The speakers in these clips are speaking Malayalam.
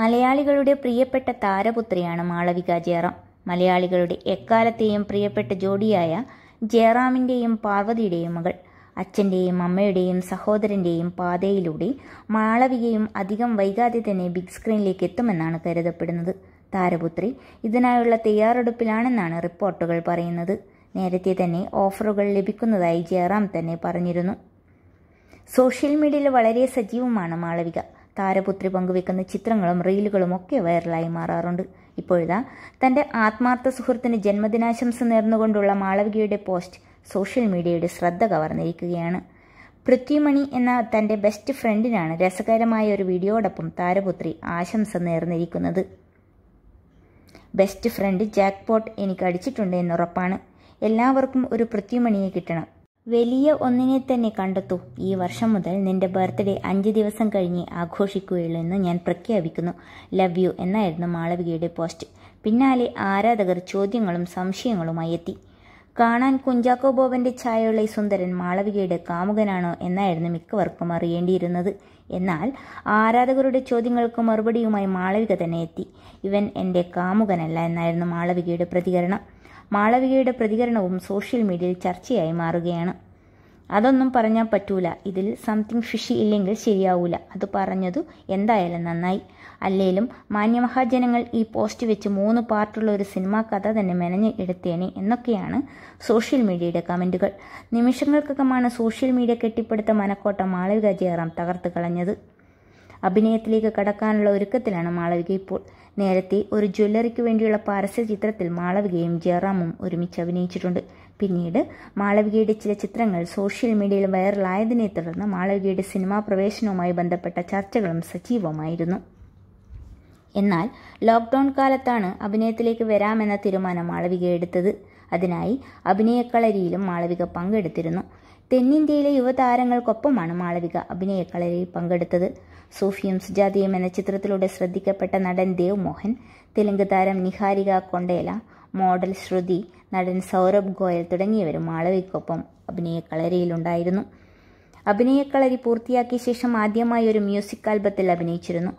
മലയാളികളുടെ പ്രിയപ്പെട്ട താരപുത്രിയാണ് മാളവിക ജയറാം മലയാളികളുടെ എക്കാലത്തെയും പ്രിയപ്പെട്ട ജോഡിയായ ജയറാമിൻ്റെയും പാർവതിയുടെയും മകൾ അച്ഛൻ്റെയും അമ്മയുടെയും സഹോദരൻ്റെയും പാതയിലൂടെ മാളവികയും അധികം വൈകാതെ തന്നെ ബിഗ് സ്ക്രീനിലേക്ക് എത്തുമെന്നാണ് കരുതപ്പെടുന്നത് താരപുത്രി ഇതിനായുള്ള തയ്യാറെടുപ്പിലാണെന്നാണ് റിപ്പോർട്ടുകൾ പറയുന്നത് നേരത്തെ തന്നെ ഓഫറുകൾ ലഭിക്കുന്നതായി ജയറാം തന്നെ പറഞ്ഞിരുന്നു സോഷ്യൽ മീഡിയയിൽ വളരെ സജീവമാണ് മാളവിക താരപുത്രി പങ്കുവെക്കുന്ന ചിത്രങ്ങളും റീലുകളും ഒക്കെ വൈറലായി മാറാറുണ്ട് ഇപ്പോഴിതാ തന്റെ ആത്മാർത്ഥ സുഹൃത്തിന് ജന്മദിനാശംസ നേർന്നുകൊണ്ടുള്ള മാളവികയുടെ പോസ്റ്റ് സോഷ്യൽ മീഡിയയുടെ ശ്രദ്ധ കവർന്നിരിക്കുകയാണ് പൃഥ്വിമണി എന്ന തന്റെ ബെസ്റ്റ് ഫ്രണ്ടിനാണ് രസകരമായ ഒരു വീഡിയോടൊപ്പം താരപുത്രി ആശംസ നേർന്നിരിക്കുന്നത് ബെസ്റ്റ് ഫ്രണ്ട് ജാക്ക്പോട്ട് എനിക്ക് അടിച്ചിട്ടുണ്ട് എന്നുറപ്പാണ് എല്ലാവർക്കും ഒരു പൃഥ്വിമണിയെ കിട്ടണം വലിയ ഒന്നിനെ തന്നെ കണ്ടെത്തു ഈ വർഷം മുതൽ നിന്റെ ബർത്ത്ഡേ അഞ്ച് ദിവസം കഴിഞ്ഞ് ആഘോഷിക്കുകയുള്ളൂ എന്ന് ഞാൻ പ്രഖ്യാപിക്കുന്നു ലവ് യു എന്നായിരുന്നു മാളവികയുടെ പോസ്റ്റ് പിന്നാലെ ആരാധകർ ചോദ്യങ്ങളും സംശയങ്ങളുമായി എത്തി കാണാൻ കുഞ്ചാക്കോ ബോബന്റെ ഛായയുള്ള ഈ സുന്ദരൻ മാളവികയുടെ കാമുകനാണോ എന്നായിരുന്നു മിക്കവർക്കും അറിയേണ്ടിയിരുന്നത് എന്നാൽ ആരാധകരുടെ ചോദ്യങ്ങൾക്ക് മറുപടിയുമായി മാളവിക തന്നെ എത്തി ഇവൻ എൻ്റെ കാമുകനല്ല എന്നായിരുന്നു മാളവികയുടെ പ്രതികരണം മാളവികയുടെ പ്രതികരണവും സോഷ്യൽ മീഡിയയിൽ ചർച്ചയായി മാറുകയാണ് അതൊന്നും പറഞ്ഞാൽ പറ്റൂല ഇതിൽ സംതിങ് ഫിഷി ഇല്ലെങ്കിൽ ശരിയാവൂല അത് പറഞ്ഞതു എന്തായാലും നന്നായി അല്ലേലും മാന്യമഹാജനങ്ങൾ ഈ പോസ്റ്റ് വെച്ച് മൂന്ന് പാർട്ടുള്ള ഒരു സിനിമാ കഥ തന്നെ മെനഞ്ഞ് എടുത്തേനെ എന്നൊക്കെയാണ് സോഷ്യൽ മീഡിയയുടെ കമൻറ്റുകൾ നിമിഷങ്ങൾക്കകമാണ് സോഷ്യൽ മീഡിയ കെട്ടിപ്പടുത്ത മനക്കോട്ട മാളവിക ജയറാം തകർത്ത് കളഞ്ഞത് അഭിനയത്തിലേക്ക് കടക്കാനുള്ള ഒരുക്കത്തിലാണ് മാളവിക ഇപ്പോൾ നേരത്തെ ഒരു ജ്വല്ലറിക്ക് വേണ്ടിയുള്ള പരസ്യ ചിത്രത്തിൽ മാളവികയും ജയറാമും ഒരുമിച്ച് അഭിനയിച്ചിട്ടുണ്ട് പിന്നീട് മാളവികയുടെ ചില ചിത്രങ്ങൾ സോഷ്യൽ മീഡിയയിൽ വൈറലായതിനെ തുടർന്ന് മാളവികയുടെ സിനിമാ പ്രവേശനവുമായി ബന്ധപ്പെട്ട ചർച്ചകളും സജീവമായിരുന്നു എന്നാൽ ലോക്ക്ഡൌൺ കാലത്താണ് അഭിനയത്തിലേക്ക് വരാമെന്ന തീരുമാനം മാളവിക എടുത്തത് അതിനായി അഭിനയക്കളരിയിലും മാളവിക പങ്കെടുത്തിരുന്നു തെന്നിന്ത്യയിലെ യുവതാരങ്ങൾക്കൊപ്പമാണ് മാളവിക അഭിനയക്കളരിയിൽ പങ്കെടുത്തത് സൂഫിയും സുജാതയും എന്ന ചിത്രത്തിലൂടെ ശ്രദ്ധിക്കപ്പെട്ട നടൻ ദേവ് മോഹൻ തെലുങ്ക് താരം നിഹാരിക കൊണ്ടേല മോഡൽ ശ്രുതി നടൻ സൗരഭ് ഗോയൽ തുടങ്ങിയവരും മാളവിക്കൊപ്പം അഭിനയക്കളരിയിലുണ്ടായിരുന്നു അഭിനയക്കളരി പൂർത്തിയാക്കിയ ശേഷം ആദ്യമായി ഒരു മ്യൂസിക് ആൽബത്തിൽ അഭിനയിച്ചിരുന്നു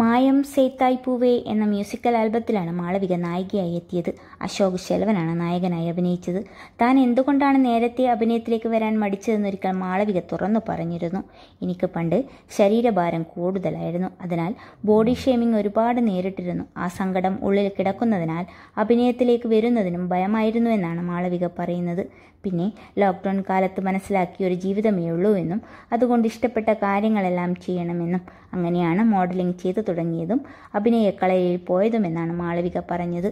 മായം സേത്തായ്പൂവേ എന്ന മ്യൂസിക്കൽ ആൽബത്തിലാണ് മാളവിക നായികയായി എത്തിയത് അശോക് ശെൽവനാണ് നായകനായി അഭിനയിച്ചത് താൻ എന്തുകൊണ്ടാണ് നേരത്തെ അഭിനയത്തിലേക്ക് വരാൻ മടിച്ചതെന്നൊരിക്കൽ മാളവിക തുറന്നു പറഞ്ഞിരുന്നു എനിക്ക് പണ്ട് ശരീരഭാരം കൂടുതലായിരുന്നു അതിനാൽ ബോഡി ഷേമിംഗ് ഒരുപാട് നേരിട്ടിരുന്നു ആ സങ്കടം ഉള്ളിൽ കിടക്കുന്നതിനാൽ അഭിനയത്തിലേക്ക് വരുന്നതിനും ഭയമായിരുന്നു എന്നാണ് മാളവിക പറയുന്നത് പിന്നെ ലോക്ക്ഡൗൺ കാലത്ത് മനസ്സിലാക്കിയ ഒരു ജീവിതമേ ഉള്ളൂ എന്നും അതുകൊണ്ട് ഇഷ്ടപ്പെട്ട കാര്യങ്ങളെല്ലാം ചെയ്യണമെന്നും അങ്ങനെയാണ് മോഡലിംഗ് ചെയ്തു തുടങ്ങിയതും അഭിനയക്കളയിൽ പോയതുമെന്നാണ് മാളവിക പറഞ്ഞത്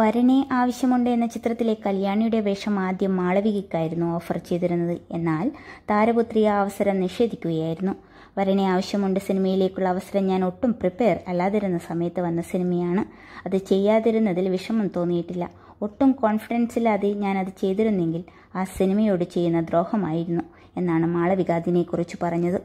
വരനെ ആവശ്യമുണ്ട് എന്ന ചിത്രത്തിലെ കല്യാണിയുടെ വേഷം ആദ്യം മാളവികയ്ക്കായിരുന്നു ഓഫർ ചെയ്തിരുന്നത് എന്നാൽ താരപുത്രി ആ അവസരം നിഷേധിക്കുകയായിരുന്നു വരനെ ആവശ്യമുണ്ട് സിനിമയിലേക്കുള്ള അവസരം ഞാൻ ഒട്ടും പ്രിപ്പയർ അല്ലാതിരുന്ന സമയത്ത് വന്ന സിനിമയാണ് അത് ചെയ്യാതിരുന്നതിൽ വിഷമം തോന്നിയിട്ടില്ല ഒട്ടും കോൺഫിഡൻസ് ഇല്ലാതെ ഞാൻ അത് ചെയ്തിരുന്നെങ്കിൽ ആ സിനിമയോട് ചെയ്യുന്ന ദ്രോഹമായിരുന്നു എന്നാണ് മാളവിക അതിനെക്കുറിച്ച് പറഞ്ഞത്